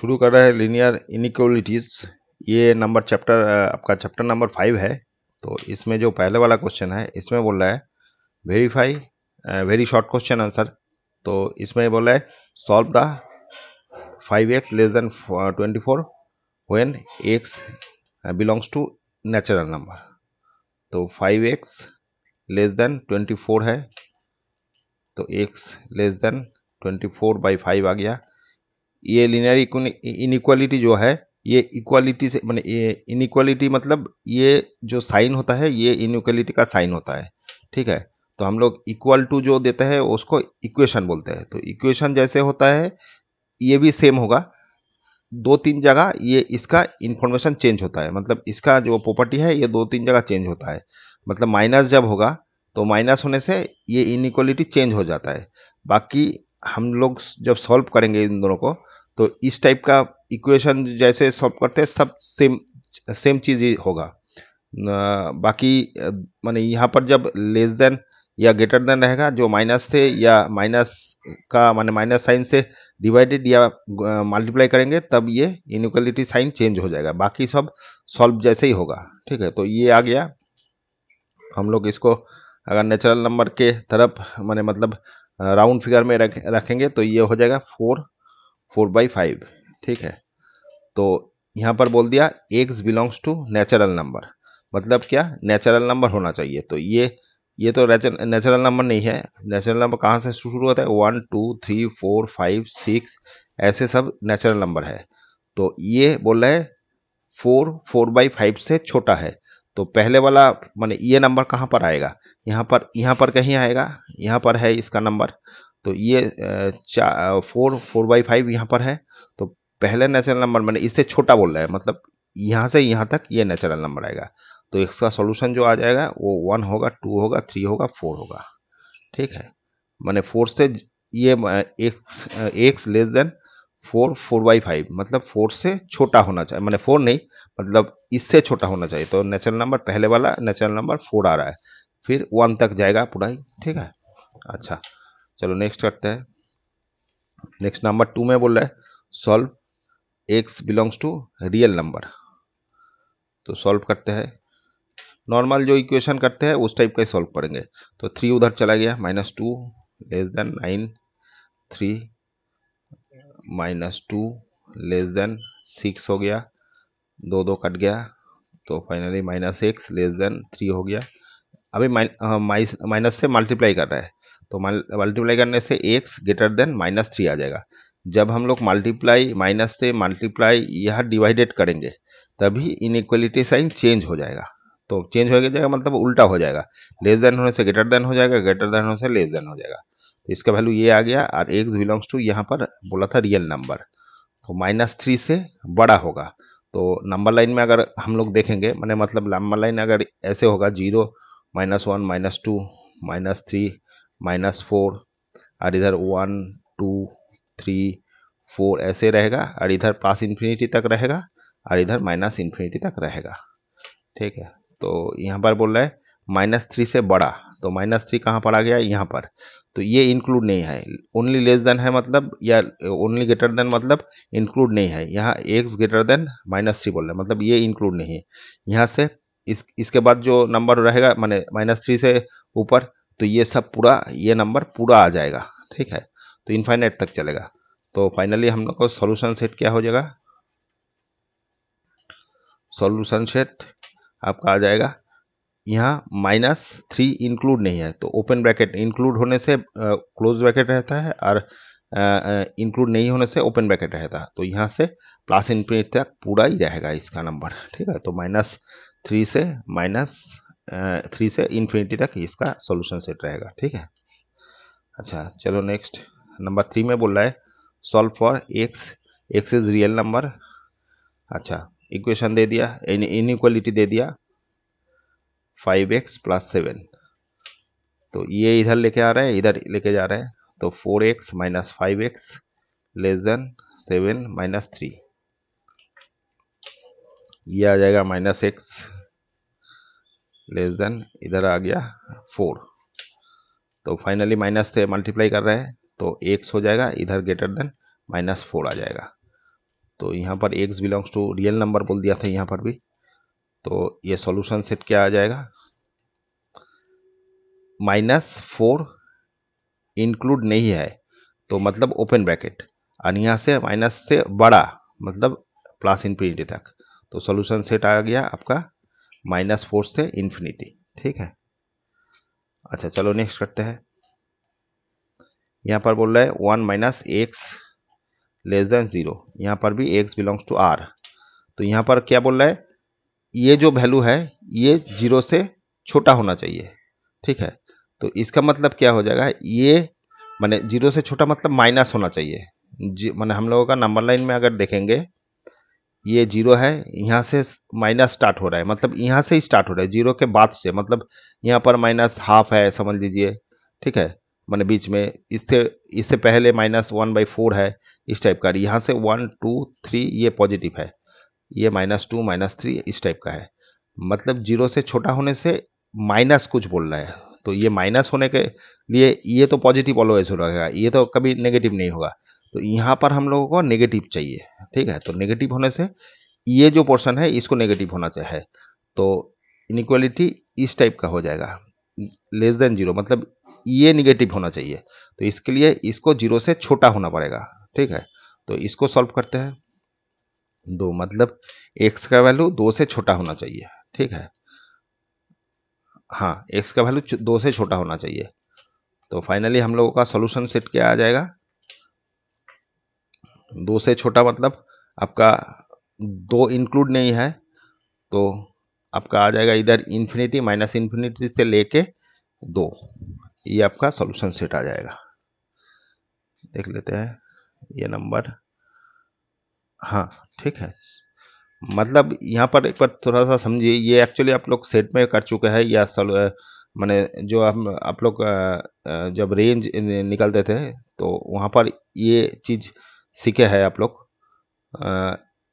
शुरू कर रहा है लिनियर इनिक्वलिटीज़ ये नंबर चैप्टर आपका चैप्टर नंबर फाइव है तो इसमें जो पहले वाला क्वेश्चन है इसमें बोल रहा है verify very short question answer तो इसमें बोला है solve the five x less than twenty four when x belongs to natural number तो five x less than twenty four है तो x less than twenty four by five आ गया ये लिनियर इनिक्वालिटी जो है ये इक्वालिटी से मैंने इनिक्वालिटी मतलब ये जो साइन होता है ये इनिक्वालिटी का साइन होता है ठीक है तो हम लोग इक्वल टू जो देते हैं उसको इक्वेशन बोलते हैं तो इक्वेशन जैसे होता है ये भी सेम होगा दो तीन जगह ये इसका इन्फॉर्मेशन चेंज होता है मतलब इसका जो प्रॉपर्टी है ये दो तीन जगह चेंज होता है मतलब माइनस जब होगा तो माइनस होने से ये इनिक्वालिटी चेंज हो जाता है बाकी हम लोग जब सॉल्व करेंगे इन दोनों को तो इस टाइप का इक्वेशन जैसे सॉल्व करते हैं सब सेम सेम चीज़ ही होगा बाकी माने यहाँ पर जब लेस देन या ग्रेटर देन रहेगा जो माइनस से या माइनस का माने माइनस साइन से डिवाइडेड या मल्टीप्लाई करेंगे तब ये इनिक्वलिटी साइन चेंज हो जाएगा बाकी सब सॉल्व जैसे ही होगा ठीक है तो ये आ गया हम लोग इसको अगर नेचुरल नंबर के तरफ माने मतलब राउंड फिगर में रख रखेंगे तो ये हो जाएगा फोर फोर बाई फाइव ठीक है तो यहाँ पर बोल दिया x belongs to natural number मतलब क्या नेचुरल नंबर होना चाहिए तो ये ये तो नेचुरल नंबर नहीं है नेचुरल नंबर कहाँ से शुरू होता है one two three four five six ऐसे सब नेचुरल नंबर है तो ये बोल रहे फोर फोर बाई फाइव से छोटा है तो पहले वाला मैंने ये नंबर कहाँ पर आएगा यहाँ पर यहाँ पर कहीं आएगा यहाँ पर है इसका नंबर तो ये चार फोर फोर बाई फाइव यहाँ पर है तो पहले नेचुरल नंबर मैंने इससे छोटा बोल रहा है मतलब यहाँ से यहाँ तक ये नेचुरल नंबर आएगा तो इसका सॉल्यूशन जो आ जाएगा वो वन होगा टू होगा थ्री होगा फोर होगा ठीक है मैंने फोर से ये x x less than four four by five मतलब फोर से छोटा होना चाहिए मैंने फोर नहीं मतलब इससे छोटा होना चाहिए तो नेचुरल नंबर पहले वाला नेचुरल नंबर फोर आ रहा है फिर वन तक जाएगा पूरा ही ठीक है अच्छा चलो नेक्स्ट करते हैं नेक्स्ट नंबर टू में बोल रहा है solve x belongs to real number तो सॉल्व करते हैं नॉर्मल जो इक्वेशन करते हैं उस टाइप का ही सॉल्व करेंगे तो थ्री उधर चला गया minus two less than nine three minus two less than six हो गया दो दो कट गया तो finally minus x less than three हो गया अभी माइनस से मल्टीप्लाई कर रहा है तो मल्टीप्लाई करने से x greater than minus three आ जाएगा जब हम लोग मल्टीप्लाई माइनस से मल्टीप्लाई यह डिवाइडेड करेंगे तभी इनक्वलिटी साइन चेंज हो जाएगा तो चेंज हो जाएगा मतलब उल्टा हो जाएगा लेस देन होने से ग्रेटर देन हो जाएगा ग्रेटर देन होने से लेस देन हो जाएगा तो इसका वैल्यू ये आ गया और एक्स बिलोंग्स टू यहाँ पर बोला था रियल नंबर तो माइनस थ्री से बड़ा होगा तो नंबर लाइन में अगर हम लोग देखेंगे मैंने मतलब नंबर लाइन अगर ऐसे होगा zero minus one minus two minus three minus four और इधर वन टू थ्री फोर ऐसे रहेगा और इधर पास इन्फिनिटी तक रहेगा और इधर माइनस इन्फिनिटी तक रहेगा ठीक है तो यहाँ पर बोल रहा है माइनस थ्री से बड़ा तो माइनस थ्री कहाँ पर आ गया यहाँ पर तो ये इंक्लूड नहीं है ओनली लेस देन है मतलब या ओनली ग्रेटर देन मतलब इंक्लूड नहीं है यहाँ x greater than minus three बोल रहे हैं मतलब ये इंक्लूड नहीं है यहाँ से इस इसके बाद जो नंबर रहेगा माने माइनस थ्री से ऊपर तो ये सब पूरा ये नंबर पूरा आ जाएगा ठीक है तो इनफाइनाइट तक चलेगा तो फाइनली हम लोग को सोल्यूशन सेट क्या हो जाएगा सोल्यूशन सेट आपका आ जाएगा यहाँ माइनस थ्री इंक्लूड नहीं है तो ओपन ब्रैकेट इंक्लूड होने से क्लोज uh, ब्रैकेट रहता है और इंक्लूड uh, नहीं होने से ओपन ब्रैकेट रहता है तो यहाँ से प्लस इन्फिनिट तक पूरा ही रहेगा इसका नंबर ठीक है तो माइनस थ्री से माइनस थ्री से इन्फिनिटी तक इसका सॉल्यूशन सेट रहेगा ठीक है अच्छा चलो नेक्स्ट नंबर थ्री में बोल रहा है solve for x x is real number अच्छा इक्वेशन दे दिया इन इक्वालिटी दे दिया फाइव एक्स प्लस सेवन तो ये इधर लेके आ रहा है इधर लेके जा रहा है तो four x minus five x less than seven minus three ये आ जाएगा माइनस एक्स लेस देन इधर आ गया फोर तो फाइनली माइनस से मल्टीप्लाई कर रहे हैं तो एक्स हो जाएगा इधर ग्रेटर देन माइनस फोर आ जाएगा तो यहाँ पर x belongs to real number बोल दिया था यहाँ पर भी तो ये सॉल्यूशन सेट क्या आ जाएगा माइनस फोर इंक्लूड नहीं है तो मतलब ओपन ब्रैकेट और यहाँ से माइनस से बड़ा मतलब प्लस इन्फिनिटी तक तो सॉल्यूशन सेट आ गया आपका माइनस फोर से इन्फिनिटी ठीक है अच्छा चलो नेक्स्ट करते हैं यहाँ पर बोल रहा है one minus x less than zero यहाँ पर भी एक्स बिलोंग्स टू आर तो यहाँ पर क्या बोल रहा है ये जो वैल्यू है ये जीरो से छोटा होना चाहिए ठीक है तो इसका मतलब क्या हो जाएगा ये मैंने जीरो से छोटा मतलब माइनस होना चाहिए जी मैंने हम लोगों का नंबर लाइन में अगर देखेंगे ये जीरो है यहाँ से माइनस स्टार्ट हो रहा है मतलब यहाँ से ही स्टार्ट हो रहा है जीरो के बाद से मतलब यहाँ पर माइनस हाफ है समझ लीजिए ठीक है मैंने बीच में इससे इससे पहले माइनस वन बाई फोर है इस टाइप का यहाँ से वन टू थ्री ये पॉजिटिव है ये माइनस टू माइनस थ्री इस टाइप का है मतलब जीरो से छोटा होने से माइनस कुछ बोल रहा है तो ये माइनस होने के लिए ये तो पॉजिटिव ऑलवेज हो रहेगा ये तो कभी नेगेटिव नहीं होगा तो यहाँ पर हम लोगों को नेगेटिव चाहिए ठीक है तो नेगेटिव होने से ये जो पोर्शन है इसको नेगेटिव होना चाहिए तो इनिक्वालिटी इस टाइप का हो जाएगा लेस देन जीरो मतलब ये निगेटिव होना चाहिए तो इसके लिए इसको जीरो से छोटा होना पड़ेगा ठीक है तो इसको सॉल्व करते हैं दो मतलब एक्स का वैल्यू दो से छोटा होना चाहिए ठीक है हाँ एक्स का वैल्यू दो से छोटा होना चाहिए तो फाइनली हम लोगों का सॉल्यूशन सेट क्या आ जाएगा दो से छोटा मतलब आपका दो इंक्लूड नहीं है तो आपका आ जाएगा इधर इन्फिनिटी माइनस इन्फिनिटी से लेके दो ये आपका सॉल्यूशन सेट आ जाएगा देख लेते हैं ये नंबर हाँ ठीक है मतलब यहाँ पर एक बार थोड़ा सा समझिए ये एक्चुअली आप लोग सेट में कर चुके हैं या सल मैंने जो हम आप, आप लोग जब रेंज निकलते थे तो वहाँ पर ये चीज़ सीखे हैं आप लोग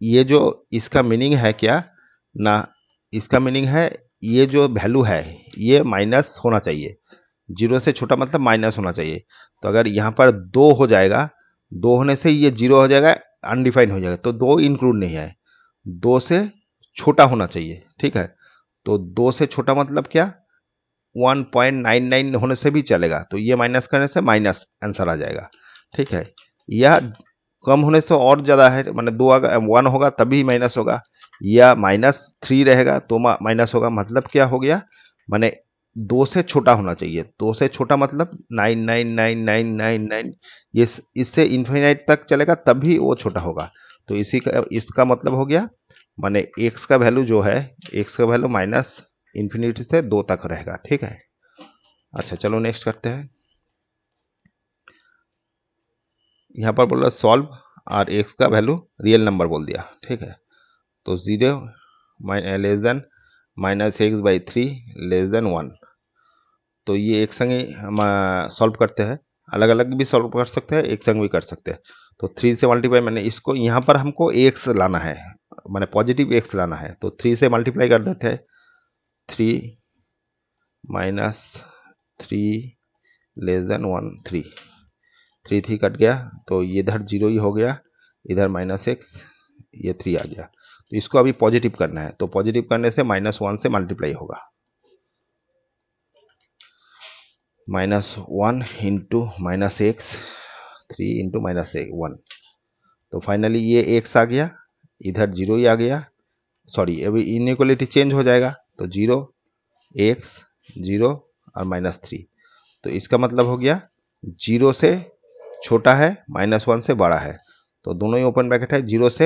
ये जो इसका मीनिंग है क्या ना इसका मीनिंग है ये जो वैल्यू है ये माइनस होना चाहिए जीरो से छोटा मतलब माइनस होना चाहिए तो अगर यहाँ पर दो हो जाएगा दो होने से ये जीरो हो जाएगा अनडिफाइंड हो जाएगा तो दो इंक्लूड नहीं है दो से छोटा होना चाहिए ठीक है तो दो से छोटा मतलब क्या 1.99 होने से भी चलेगा तो ये माइनस करने से माइनस आंसर आ जाएगा ठीक है या कम होने से और ज़्यादा है मैंने दो अगर वन होगा तभी माइनस होगा या माइनस थ्री रहेगा तो माइनस होगा मतलब क्या हो गया मैंने दो से छोटा होना चाहिए दो से छोटा मतलब nine nine nine nine nine nine ये इससे इन्फिनाइट तक चलेगा तभी वो छोटा होगा तो इसी का इसका मतलब हो गया माने एक्स का वैल्यू जो है एक्स का वैल्यू माइनस इन्फिनिटी से दो तक रहेगा ठीक है अच्छा चलो नेक्स्ट करते हैं यहाँ पर बोल रहा सॉल्व आर एक्स का वैल्यू रियल नंबर बोल दिया ठीक है तो zero less than minus x by three less than one तो ये एक संग ही हम सॉल्व eh, करते हैं अलग अलग भी सॉल्व कर सकते हैं एक संग भी कर सकते हैं तो थ्री से मल्टीप्लाई मैंने इसको यहाँ पर हमको एक्स लाना है मैंने पॉजिटिव एक्स लाना है तो थ्री से मल्टीप्लाई कर देते हैं three minus three less than one three three three cut गया तो ये इधर जीरो ही हो गया इधर माइनस एक्स ये थ्री आ गया तो इसको अभी पॉजिटिव करना है तो पॉजिटिव करने से माइनस वन से मल्टीप्लाई होगा minus one into minus x three into minus one तो फाइनली ये एक्स आ गया इधर जीरो ही आ गया सॉरी अभी इनिक्वलिटी चेंज हो जाएगा तो जीरो एक्स जीरो और माइनस थ्री तो इसका मतलब हो गया जीरो से छोटा है माइनस वन से बड़ा है तो दोनों ही ओपन ब्रैकेट है जीरो से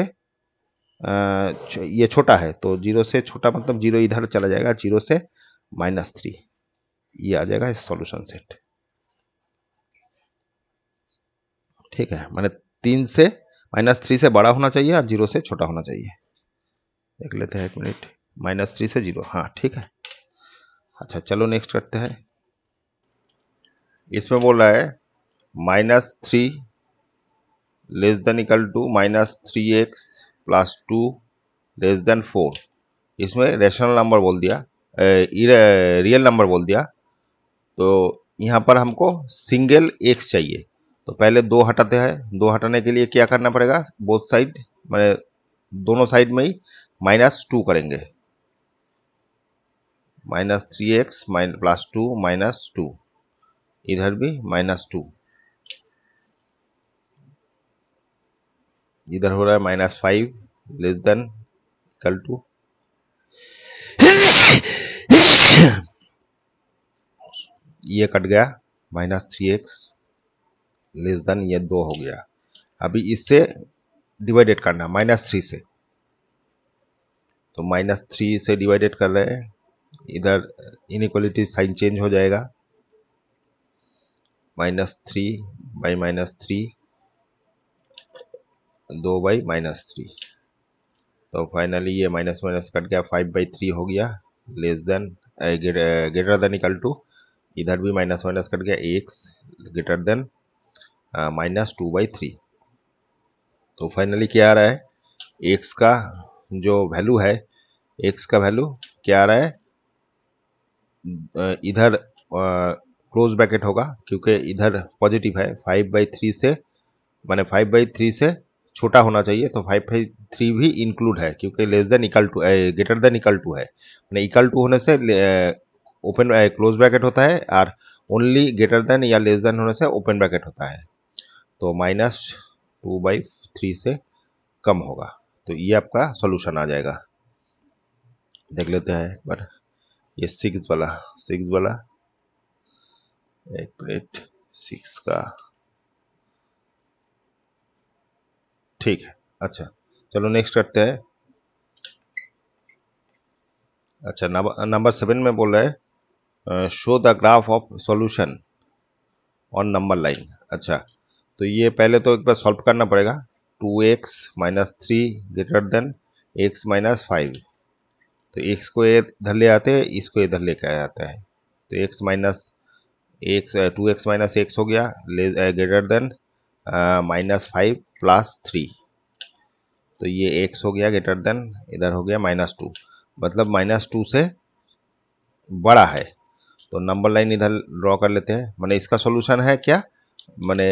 ये छोटा है तो जीरो से छोटा मतलब जीरो इधर चला जाएगा जीरो से माइनस थ्री ये आ जाएगा इस सॉल्यूशन सेट ठीक है मैंने तीन से माइनस थ्री से बड़ा होना चाहिए और जीरो से छोटा होना चाहिए देख लेते हैं एक मिनट माइनस थ्री से जीरो हाँ ठीक है अच्छा चलो नेक्स्ट करते हैं इसमें बोल रहा है minus three less than equal to minus three x plus two less than four इसमें रेशनल नंबर बोल दिया रियल नंबर बोल दिया तो यहाँ पर हमको सिंगल एक्स चाहिए तो पहले दो हटाते हैं दो हटाने के लिए क्या करना पड़ेगा बोथ साइड मैंने दोनों साइड में ही माइनस टू करेंगे minus three x mine plus two minus two इधर भी माइनस टू इधर हो रहा है minus five less than equal to ये कट गया minus three x less than ये दो हो गया अभी इससे डिवाइडेड करना माइनस थ्री से तो माइनस थ्री से डिवाइडेड कर रहे हैं इधर इनक्वालिटी साइन चेंज हो जाएगा minus three by minus three दो बाई माइनस थ्री तो फाइनली ये माइनस माइनस कट गया फाइव बाई थ्री हो गया less than greater than equal to इधर भी माइनस माइनस कट गया x greater than minus two by three तो फाइनली क्या आ रहा है एक्स का जो वैल्यू है एक्स का वैल्यू क्या आ रहा है इधर क्लोज ब्रैकेट होगा क्योंकि इधर पॉजिटिव है फाइव बाई थ्री से मैंने फाइव बाई थ्री से छोटा होना चाहिए तो फाइव फाइव थ्री भी इंक्लूड है क्योंकि less than equal to greater than equal to है मैंने इक्वल टू होने से ओपन क्लोज ब्रैकेट होता है और ओनली ग्रेटर देन या लेस देन होने से ओपन ब्रैकेट होता है तो माइनस टू बाई थ्री से कम होगा तो ये आपका सॉल्यूशन आ जाएगा देख लेते हैं एक बार ये सिक्स वाला सिक्स वाला एक प्लेट सिक्स का ठीक है अच्छा चलो नेक्स्ट करते हैं अच्छा नंबर सेवन में बोल रहा है show the graph of solution on number line अच्छा तो ये पहले तो एक बार सॉल्व करना पड़ेगा two x minus three greater than x minus five तो एक्स को ये इधर ले आते हैं इसको इधर लेके आ जाता है तो x minus x two x minus x हो गया ले greater than minus five plus three तो ये एक्स हो गया ग्रेटर देन इधर हो गया माइनस टू मतलब माइनस टू से बड़ा है तो नंबर लाइन इधर ड्रॉ कर लेते हैं मैंने इसका सोल्यूशन है क्या मैंने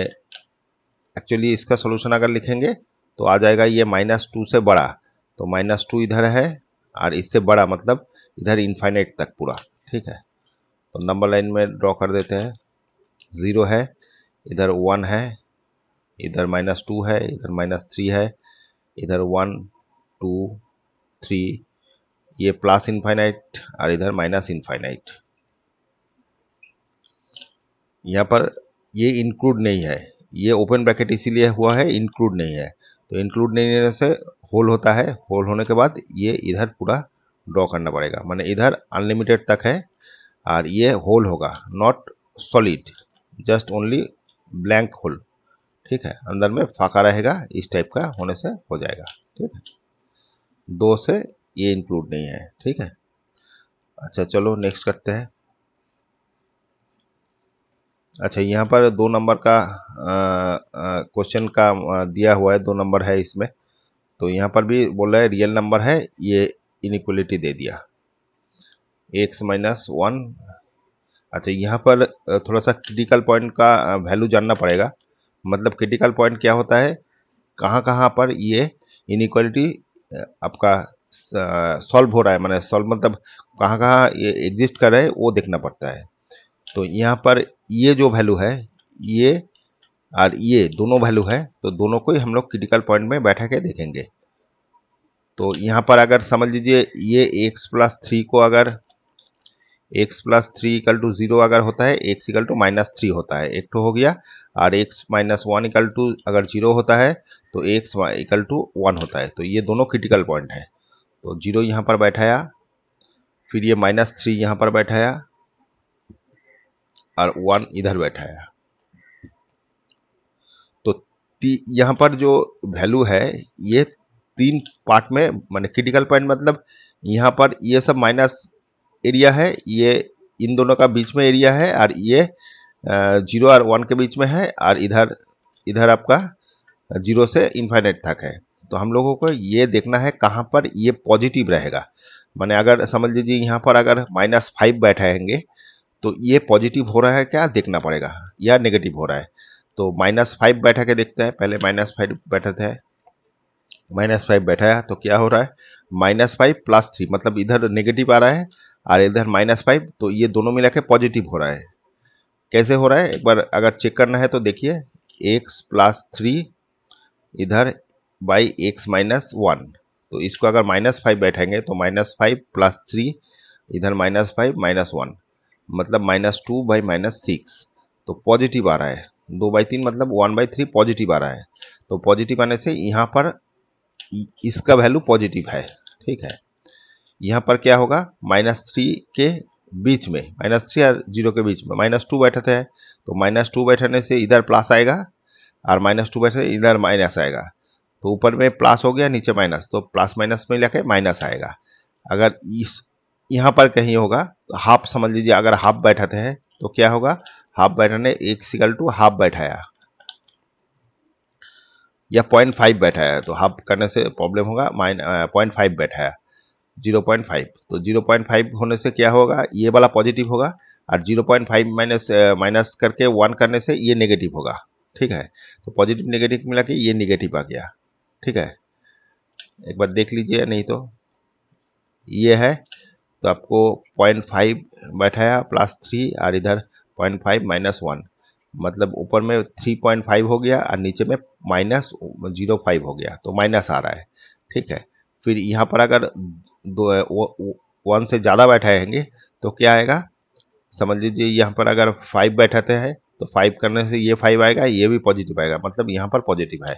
एक्चुअली इसका सोल्यूशन अगर लिखेंगे तो आ जाएगा ये माइनस टू से बड़ा तो माइनस टू इधर है और इससे बड़ा मतलब इधर इन्फाइनेट तक पूरा ठीक है तो नंबर लाइन में ड्रॉ कर देते हैं ज़ीरो है इधर वन है इधर माइनस टू है इधर माइनस थ्री है इधर वन टू थ्री ये प्लस इनफाइनाइट और इधर माइनस इनफाइनाइट यहाँ पर ये इंक्लूड नहीं है ये ओपन ब्रैकेट इसीलिए हुआ है इंक्लूड नहीं है तो इंक्लूड नहीं होने से होल होता है होल होने के बाद ये इधर पूरा ड्रॉ करना पड़ेगा मैंने इधर अनलिमिटेड तक है और ये होल होगा not solid just only blank hole ठीक है अंदर में फाका रहेगा इस टाइप का होने से हो जाएगा ठीक है दो से ये इंक्लूड नहीं है ठीक है अच्छा चलो नेक्स्ट करते हैं अच्छा यहाँ पर दो नंबर का क्वेश्चन का दिया हुआ है दो नंबर है इसमें तो यहाँ पर भी बोल रहा है रियल नंबर है ये इनिक्वलिटी दे दिया एक्स माइनस वन अच्छा यहाँ पर थोड़ा सा क्रिटिकल पॉइंट का वैल्यू जानना पड़ेगा मतलब क्रिटिकल पॉइंट क्या होता है कहाँ कहाँ पर ये इनिक्वालिटी आपका सॉल्व हो रहा है मैंने सॉल्व मतलब कहाँ कहाँ ये एग्जिस्ट कर रहा है वो देखना पड़ता है तो यहाँ पर ये जो वैल्यू है ये और ये दोनों वैल्यू है तो दोनों को ही हम लोग क्रिटिकल पॉइंट में बैठा के देखेंगे तो यहाँ पर अगर समझ लीजिए ये एक्स प्लस थ्री को अगर x plus three equal to zero अगर होता है x equal to minus three होता है एक तो हो गया और x minus one equal to अगर जीरो होता है तो एक्स इक्ल टू वन होता है तो ये दोनों क्रिटिकल पॉइंट है तो जीरो यहाँ पर बैठाया फिर ये माइनस थ्री यहाँ पर बैठाया और वन इधर बैठाया तो यहाँ पर जो वैल्यू है ये तीन पार्ट में मैंने क्रिटिकल पॉइंट मतलब यहाँ पर ये सब माइनस एरिया है ये इन दोनों का बीच में एरिया है और ये जीरो और वन के बीच में है और इधर इधर आपका जीरो से इन्फाइनेट तक है तो हम लोगों को ये देखना है कहाँ पर ये पॉजिटिव रहेगा मैंने अगर समझ लीजिए यहाँ पर अगर माइनस फाइव बैठाएंगे तो ये पॉजिटिव हो रहा है क्या देखना पड़ेगा या नेगेटिव हो रहा है तो माइनस फाइव बैठा के देखते हैं पहले माइनस फाइव बैठे थे माइनस फाइव बैठाया तो क्या हो रहा है माइनस फाइव प्लस थ्री मतलब इधर नेगेटिव आ रहा है और इधर माइनस फाइव तो ये दोनों मिला के पॉजिटिव हो रहा है कैसे हो रहा है एक बार अगर चेक करना है तो देखिए एक्स प्लस थ्री इधर बाई एक्स माइनस वन तो इसको अगर माइनस फाइव बैठेंगे तो माइनस फाइव प्लस थ्री इधर माइनस फाइव माइनस वन मतलब minus two by minus six तो पॉजिटिव आ रहा है दो बाई तीन मतलब वन बाई थ्री पॉजिटिव आ रहा है तो पॉजिटिव आने से यहाँ पर इसका वैल्यू पॉजिटिव है ठीक है यहाँ पर क्या होगा माइनस थ्री के बीच में माइनस थ्री और जीरो के बीच में माइनस टू बैठाते हैं तो माइनस टू बैठने से इधर प्लस आएगा और माइनस टू बैठे इधर माइनस आएगा तो ऊपर में प्लस हो गया नीचे माइनस तो प्लस माइनस में लेके माइनस आएगा अगर इस यहाँ पर कहीं होगा तो हाफ समझ लीजिए अगर हाफ बैठाते हैं तो क्या होगा हाफ बैठाने एक सिकल टू हाफ बैठाया या पॉइंट फाइव बैठाया तो हाफ करने से प्रॉब्लम होगा माइन पॉइंट फाइव बैठाया जीरो पॉइंट फाइव तो जीरो पॉइंट फाइव होने से क्या होगा ये वाला पॉजिटिव होगा और zero point five minus minus करके वन करने से ये नेगेटिव होगा ठीक है तो पॉजिटिव नेगेटिव मिला के ये नेगेटिव आ गया ठीक है एक बार देख लीजिए नहीं तो ये है तो आपको पॉइंट फाइव बैठाया प्लस थ्री और इधर पॉइंट फाइव माइनस वन मतलब ऊपर में थ्री पॉइंट फाइव हो गया और नीचे में माइनस जीरो फाइव हो गया तो माइनस आ रहा है ठीक है फिर यहाँ पर अगर दो वन से ज़्यादा बैठाएंगे तो क्या आएगा समझ लीजिए यहाँ पर अगर फाइव बैठाते हैं तो फाइव करने से ये फाइव आएगा ये भी पॉजिटिव आएगा मतलब यहाँ पर पॉजिटिव है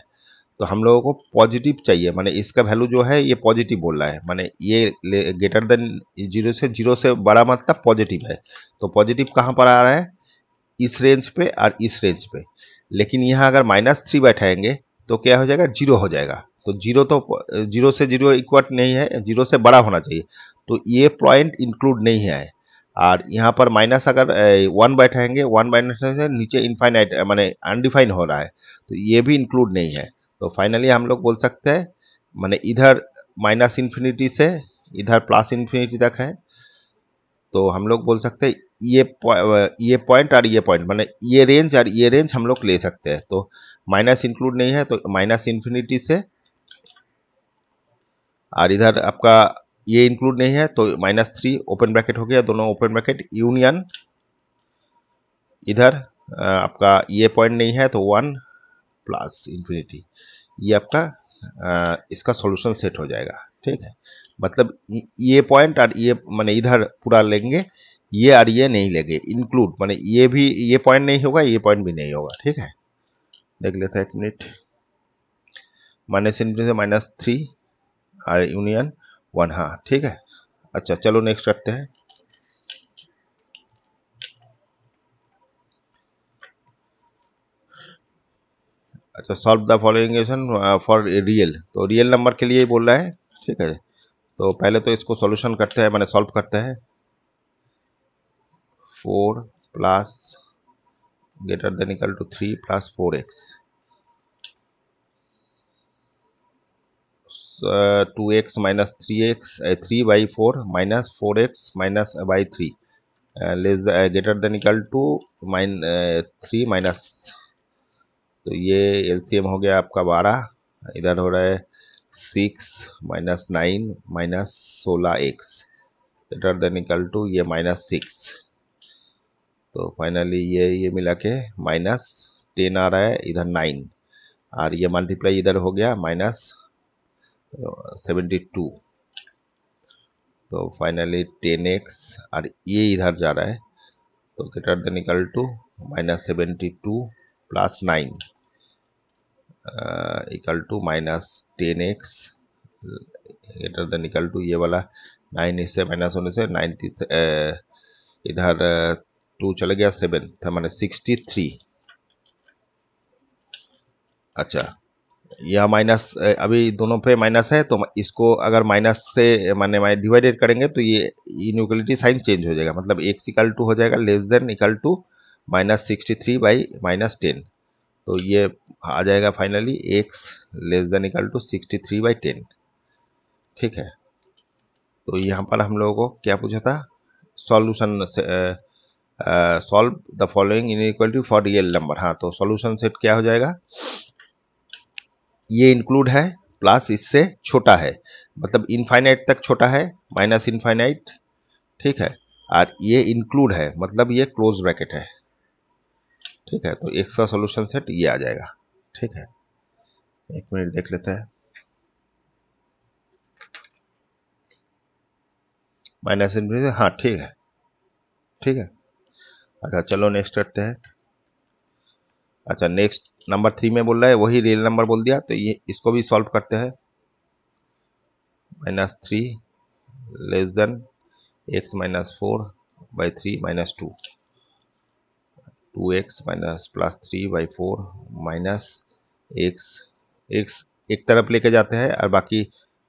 तो हम लोगों को पॉजिटिव चाहिए माने इसका वैल्यू जो है ये पॉजिटिव बोल रहा है माने ये ग्रेटर देन जीरो से जीरो से बड़ा मतलब पॉजिटिव है तो पॉजिटिव कहाँ पर आ रहा है इस रेंज पे और इस रेंज पे लेकिन यहाँ अगर माइनस थ्री बैठाएंगे तो क्या हो जाएगा जीरो हो जाएगा तो जीरो तो जीरो से जीरो इक्वट नहीं है जीरो से बड़ा होना चाहिए तो ये पॉइंट इंक्लूड नहीं है और यहाँ पर माइनस अगर वन बैठाएंगे वन माइनस से नीचे इनफाइनाइट माने अनडिफाइन हो रहा है तो ये भी इंक्लूड नहीं है तो फाइनली हम लोग बोल सकते हैं माने इधर माइनस इन्फिनिटी से इधर प्लस इन्फिनिटी तक है तो हम लोग बोल सकते हैं ये ये पॉइंट और ये पॉइंट माने ये रेंज और ये रेंज हम लोग ले सकते हैं तो माइनस इंक्लूड नहीं है तो माइनस इन्फिनिटी से और इधर आपका ये इंक्लूड नहीं है तो माइनस थ्री ओपन ब्रैकेट हो गया दोनों ओपन ब्रैकेट यूनियन इधर आपका ये पॉइंट नहीं है तो वन प्लस इन्फिनिटी ये आपका इसका सॉल्यूशन सेट हो जाएगा ठीक है मतलब ये पॉइंट और ये मैंने इधर पूरा लेंगे ये और ये नहीं लेंगे इंक्लूड मैंने ये भी ये पॉइंट नहीं होगा ये पॉइंट भी नहीं होगा ठीक है देख लेते हैं एक मिनट माइनस इन्फिनिटी से minus three R union one हाँ ठीक है अच्छा चलो नेक्स्ट करते हैं अच्छा solve the following question for real तो रियल नंबर के लिए ही बोल रहा है ठीक है तो पहले तो इसको सॉल्यूशन करते हैं मैंने सॉल्व करते हैं four plus greater than equal to three plus four x two x minus three x three by four minus four x minus by three less greater than equal to minus three minus तो ये LCM हो गया आपका बारह इधर हो रहा है सिक्स माइनस नाइन माइनस सोलह x greater than equal to ये माइनस सिक्स तो फाइनली ये ये मिला के माइनस टेन आ रहा है इधर नाइन और ये मल्टीप्लाई इधर हो गया माइनस सेवेंटी तो फाइनली टेन एक्स और ये इधर जा रहा है तो greater than equal to minus seventy two plus nine equal to minus ten x greater than equal to ये वाला नाइन इससे माइनस होने से नाइन्टी से uh, इधर टू uh, चले गया सेवन था मैंने सिक्सटी थ्री अच्छा या माइनस अभी दोनों पे माइनस है तो इसको अगर माइनस से माने माइनस डिवाइडेड करेंगे तो ये इनक्वलिटी साइन चेंज हो जाएगा मतलब एक्स इक्वल टू हो जाएगा less than equal to minus sixty three by minus ten तो ये आ जाएगा finally x less than equal to sixty three by ten ठीक है तो यहाँ पर हम लोगों को क्या पूछा था solution solve the following inequality for real number हाँ तो सॉल्यूशन सेट क्या हो जाएगा ये इंक्लूड है प्लस इससे छोटा है मतलब इनफाइनाइट तक छोटा है माइनस इनफाइनाइट ठीक है और ये इंक्लूड है मतलब ये क्लोज ब्रैकेट है ठीक है तो एक सा सोल्यूशन सेट ये आ जाएगा ठीक है एक मिनट देख लेते हैं माइनस इनफिनिटी हाँ ठीक है ठीक है अच्छा चलो नेक्स्ट करते हैं अच्छा नेक्स्ट नंबर थ्री में बोल रहा है वही रियल नंबर बोल दिया तो ये इसको भी सॉल्व करते हैं minus three less than x minus four by three minus two two x minus plus three by four minus x x एक तरफ लेके जाते हैं और बाकी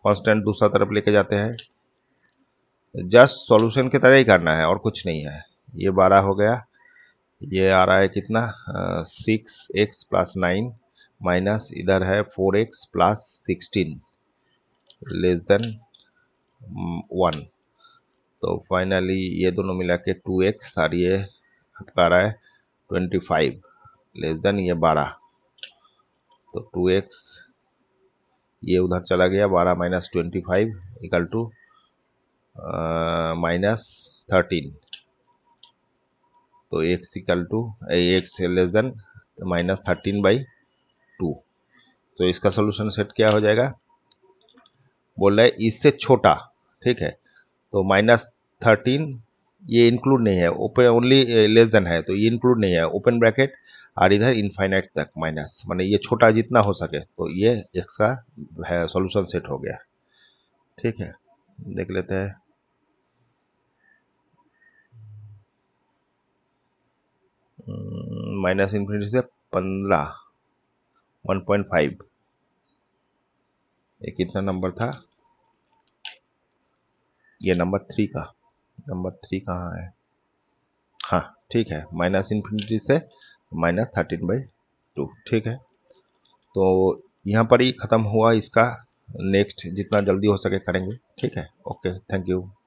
कांस्टेंट दूसरा तरफ लेके जाते हैं जस्ट सॉल्यूशन की तरह ही करना है और कुछ नहीं है ये बारह हो गया ये आ रहा है कितना six x plus nine minus इधर है four x plus sixteen less than one तो फाइनली ये दोनों मिला के टू एक्स और ये आपका रहा है ट्वेंटी फाइव लेस देन ये बारह तो टू एक्स ये उधर चला गया बारह minus twenty five equal to minus thirteen तो x equal to x less than minus thirteen by two तो इसका सोल्यूशन सेट क्या हो जाएगा बोल रहे इससे छोटा ठीक है तो माइनस थर्टीन ये इंक्लूड नहीं है ओपन ओनली लेस देन है तो ये इंक्लूड नहीं है ओपन ब्रैकेट और इधर इनफाइनाइट तक माइनस माने ये छोटा जितना हो सके तो ये एक्स का है सोल्यूशन सेट हो गया ठीक है देख लेते हैं माइनस इन्फिनिटी से पंद्रह वन पॉइंट फाइव ये कितना नंबर था ये नंबर थ्री का नंबर थ्री कहाँ है हाँ ठीक है माइनस इन्फिनिटी से माइनस थर्टीन बाई टू ठीक है तो यहाँ पर ही ख़त्म हुआ इसका नेक्स्ट जितना जल्दी हो सके करेंगे ठीक है ओके थैंक यू